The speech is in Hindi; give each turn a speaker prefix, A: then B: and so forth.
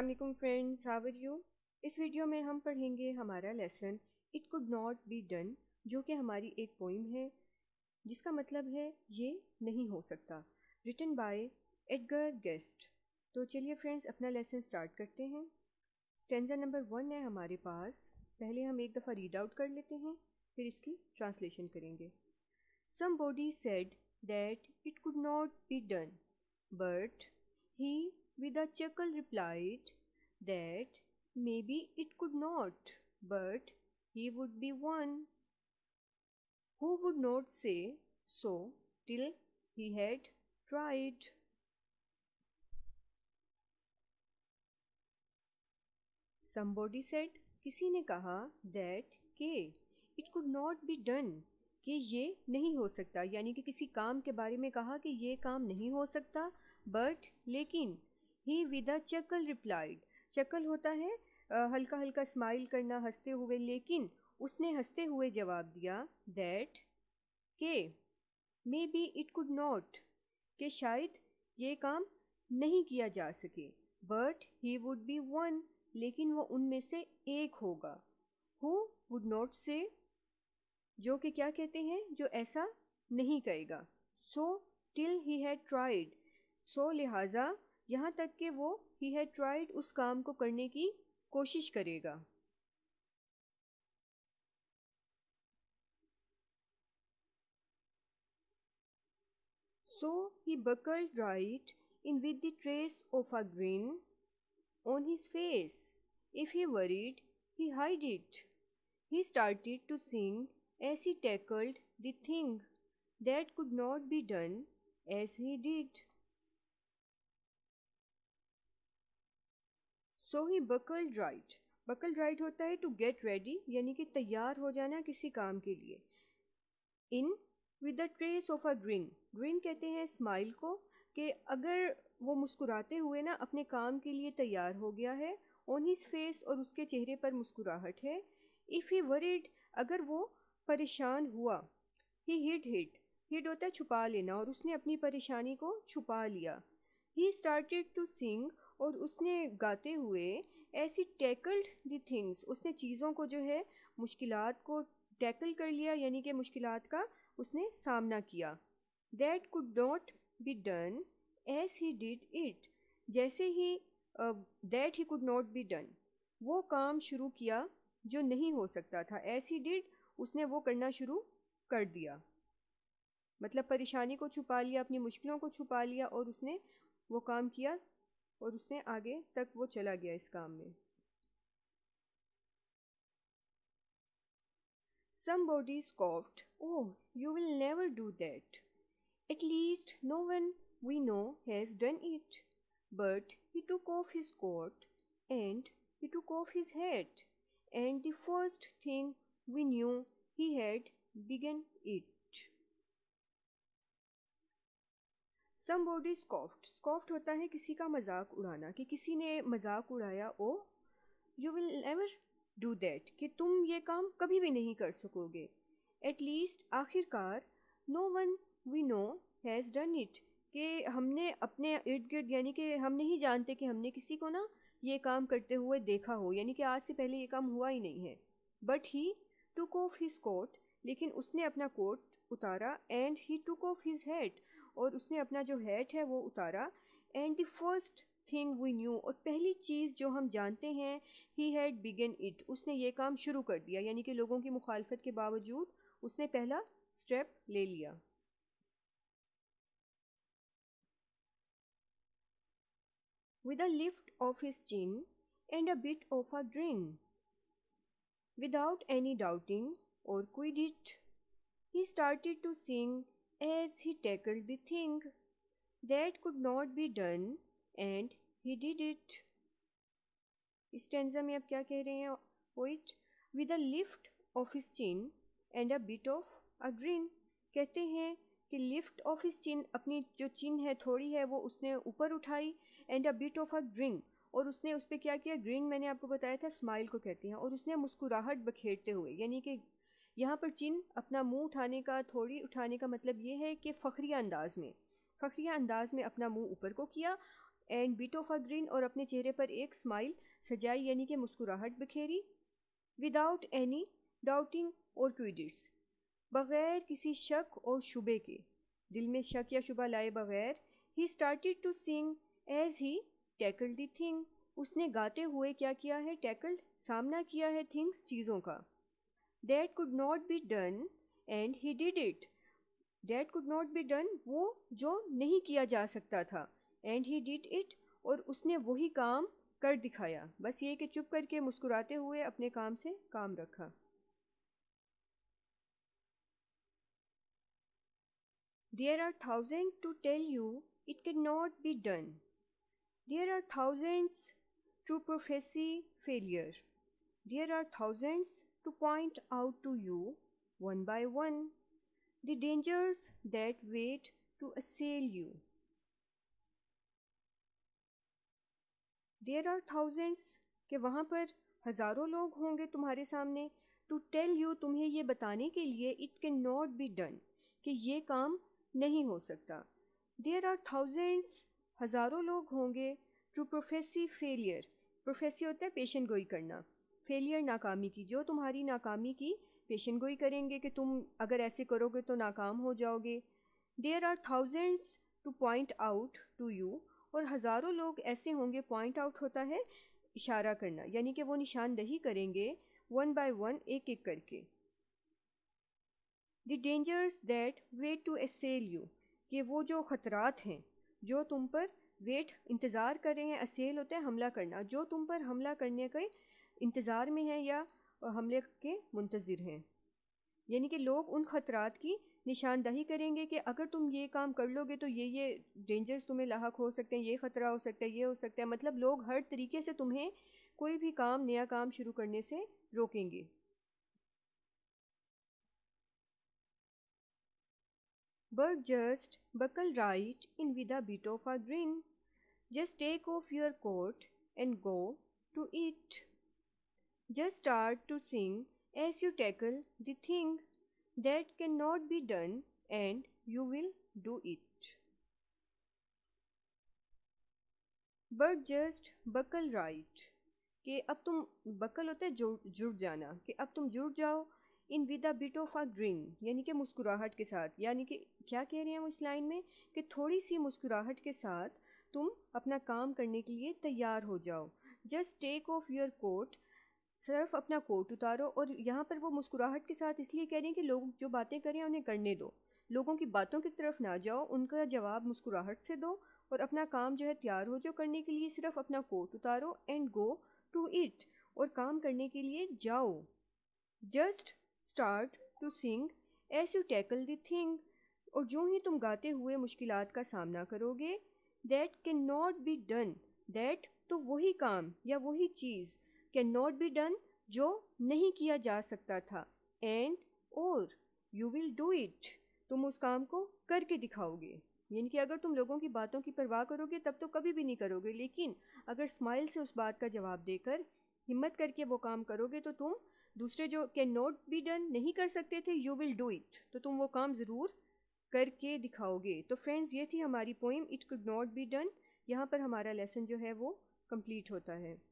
A: असलम फ्रेंड्स हावर यू इस वीडियो में हम पढ़ेंगे हमारा lesson it could not be done जो कि हमारी एक पोइम है जिसका मतलब है ये नहीं हो सकता रिटन बाय एडगर गेस्ट तो चलिए फ्रेंड्स अपना लेसन स्टार्ट करते हैं स्टेंजा नंबर वन है हमारे पास पहले हम एक दफ़ा रीड आउट कर लेते हैं फिर इसकी ट्रांसलेशन करेंगे somebody said that it could not be done but he with a chuckle replied that maybe it could not, but he would be one. Who would not say so till he had tried? Somebody said, किसी ने कहा that के it could not be done कि ये नहीं हो सकता यानी कि किसी काम के बारे में कहा कि ये काम नहीं हो सकता but लेकिन he with a chuckle replied चकल होता है हल्का हल्का स्माइल करना हंसते हुए लेकिन उसने हंसते हुए जवाब दिया दैट के maybe it could not कि शायद ये काम नहीं किया जा सके but he would be one लेकिन वो उनमें से एक होगा हु वुड नॉट से जो कि क्या कहते हैं जो ऐसा नहीं कहेगा so till he had tried so लिहाजा यहाँ तक कि वो ही हैड ट्राइड उस काम को करने की कोशिश करेगा so he buckle right in with the trace of a grin on his face if he worried he hide it he started to sing as he tackled the thing that could not be done as he did so he buckle right buckle right होता है टू गेट रेडी यानी कि तैयार हो जाना किसी काम के लिए in with the trace of a grin grin कहते हैं स्माइल को कि अगर वो मुस्कुराते हुए ना अपने काम के लिए तैयार हो गया है ऑन हिज फेस और उसके चेहरे पर मुस्कुराहट है इफ़ ही वरीड अगर वो परेशान हुआ ही हिट हिट हिट होता है छुपा लेना और उसने अपनी परेशानी को छुपा लिया ही स्टार्टेड टू सिंग और उसने गाते हुए ऐसी टैकल्ड दी थिंग्स उसने चीज़ों को जो है मुश्किल को टैकल कर लिया यानी कि मुश्किल का उसने सामना किया that could not be done as he did it जैसे ही that he could not be done वो काम शुरू किया जो नहीं हो सकता था एज ही डिड उसने वो करना शुरू कर दिया मतलब परेशानी को छुपा लिया अपनी मुश्किलों को छुपा लिया और उसने वो काम किया और उसने आगे तक वो चला गया इस काम में somebody scoffed oh you will never do that at least no one we know has done it but he took off his coat and he took off his hat and the first thing we knew he had begun it somebody scoffed scoffed होता है किसी का मजाक उड़ाना कि किसी ने मजाक उड़ाया oh you will never do that कि तुम ये काम कभी भी नहीं कर सकोगे एटलीस्ट आखिरकार no one we know has done it कि हमने अपने इर्द गिर्द यानी कि हम नहीं जानते कि हमने किसी को ना ये काम करते हुए देखा हो यानी कि आज से पहले ये काम हुआ ही नहीं है but he took off his coat लेकिन उसने अपना कोट उतारा and he took off his head और उसने अपना जो हैट है वो उतारा and the first thing we knew और पहली चीज़ जो हम जानते हैं ही हैड बिगेन इट उसने ये काम शुरू कर दिया यानी कि लोगों की मुखालफत के बावजूद उसने पहला स्टेप ले लिया with a lift of his chin and a bit of a grin. Without any doubting और quid it, he started to sing as he tackled the thing that could not be done and he did it stanza में आप क्या कह रहे हैं poet with a lift of his chin and a bit of a grin कहते हैं कि लिफ्ट ऑफ हिज चिन अपनी जो चिन है थोड़ी है वो उसने ऊपर उठाई and a bit of a grin और उसने उस पर क्या किया ग्रीन मैंने आपको बताया था स्माइल को कहते हैं और उसने मुस्कुराहट बखेरते हुए यानी कि यहाँ पर चिन अपना मुंह उठाने का थोड़ी उठाने का मतलब ये है कि फ़खरिया अंदाज में फ़खरिया अंदाज में अपना मुंह ऊपर को किया and bit of a grin और अपने चेहरे पर एक स्माइल सजाई यानी कि मुस्कुराहट बिखेरी विदाउट एनी डाउटिंग और क्विडिट्स बग़ैर किसी शक और शुबे के दिल में शक या शुबा लाए बगैर ही started to sing as he tackle the thing उसने गाते हुए क्या किया है टैकल्ड सामना किया है थिंग्स चीज़ों का that could not be done and he did it that could not be done वो जो नहीं किया जा सकता था एंड ही डिड इट और उसने वही काम कर दिखाया बस ये कि चुप करके मुस्कुराते हुए अपने काम से काम रखा there are thousand to tell you it can not be done there are thousands to prophesy failure there are thousands to point out to you, one by one, the dangers that wait to assail you. There are thousands के वहाँ पर हज़ारों लोग होंगे तुम्हारे सामने टू टेल यू तुम्हें ये बताने के लिए it can not be done कि ये काम नहीं हो सकता देर आर थाउजेंड्स हज़ारों लोग होंगे टू प्रोफेसी फेलियर प्रोफेसी होता है पेशन गोई करना फेलियर नाकामी की जो तुम्हारी नाकामी की पेशन गोई करेंगे कि तुम अगर ऐसे करोगे तो नाकाम हो जाओगे there are thousands to point out to you और हज़ारों लोग ऐसे होंगे पॉइंट आउट होता है इशारा करना यानी कि वो निशानदही करेंगे वन बाय वन एक एक करके the dangers that wait to assail you कि वो जो ख़तरात हैं जो तुम पर वेट इंतज़ार कर रहे हैं असेल होते हैं हमला करना जो तुम पर हमला करने के इंतज़ार में हैं या हमले के मुंतज़र हैं यानी कि लोग उन ख़तरात की निशानदही करेंगे कि अगर तुम ये काम कर लोगे तो ये ये डेंजर्स तुम्हें लाक हो सकते हैं ये ख़तरा हो सकता है ये हो सकता है मतलब लोग हर तरीके से तुम्हें कोई भी काम नया काम शुरू करने से रोकेंगे but just buckle right in with bit of are grin just take off your coat and go to it Just start to sing as you tackle the thing that cannot be done and you will do it. But just buckle right कि अब तुम बकल होता है जुड़ जुड़ जाना कि अब तुम जुड़ जाओ in with a bit of a grin यानी कि मुस्कुराहट के साथ यानी कि क्या कह रहे हैं वो इस लाइन में कि थोड़ी सी मुस्कुराहट के साथ तुम अपना काम करने के लिए तैयार हो जाओ just take off your coat सिर्फ अपना कोट उतारो और यहाँ पर वो मुस्कुराहट के साथ इसलिए कह रही हैं कि लोग जो बातें करें उन्हें करने दो लोगों की बातों की तरफ ना जाओ उनका जवाब मुस्कुराहट से दो और अपना काम जो है तैयार हो जो करने के लिए सिर्फ अपना कोट उतारो एंड गो टू इट और काम करने के लिए जाओ just start to sing as you tackle the thing और जो ही तुम गाते हुए मुश्किल का सामना करोगे that can not be done that तो वही काम या वही चीज़ कैन नॉट बी डन जो नहीं किया जा सकता था एंड और यू विल डू इट तुम उस काम को करके दिखाओगे यानी कि अगर तुम लोगों की बातों की परवाह करोगे तब तो कभी भी नहीं करोगे लेकिन अगर स्माइल से उस बात का जवाब देकर हिम्मत करके वो काम करोगे तो तुम दूसरे जो कैन नॉट बी डन नहीं कर सकते थे यू विल डू इट तो तुम वो काम ज़रूर करके दिखाओगे तो फ्रेंड्स ये थी हमारी poem it could not be done यहाँ पर हमारा लेसन जो है वो कंप्लीट होता है